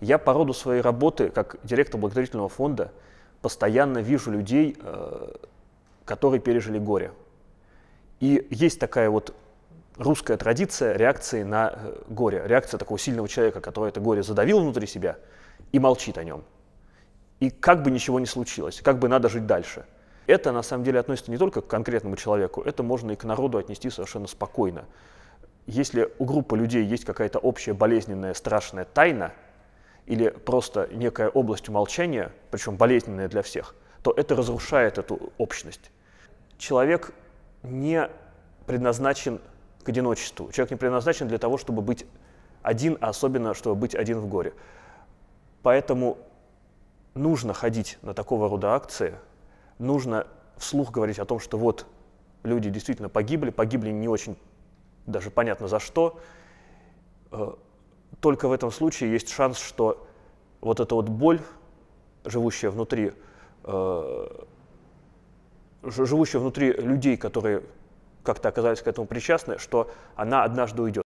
Я по роду своей работы, как директор благотворительного фонда, постоянно вижу людей, э, которые пережили горе. И есть такая вот русская традиция реакции на э, горе, реакция такого сильного человека, который это горе задавил внутри себя и молчит о нем. И как бы ничего не случилось, как бы надо жить дальше. Это на самом деле относится не только к конкретному человеку, это можно и к народу отнести совершенно спокойно. Если у группы людей есть какая-то общая болезненная страшная тайна, или просто некая область умолчания, причем болезненная для всех, то это разрушает эту общность. Человек не предназначен к одиночеству. Человек не предназначен для того, чтобы быть один, а особенно, чтобы быть один в горе. Поэтому нужно ходить на такого рода акции, нужно вслух говорить о том, что вот люди действительно погибли, погибли не очень даже понятно за что, э, только в этом случае есть шанс, что вот эта вот боль, живущая внутри, э, живущая внутри людей, которые как-то оказались к этому причастны, что она однажды уйдет.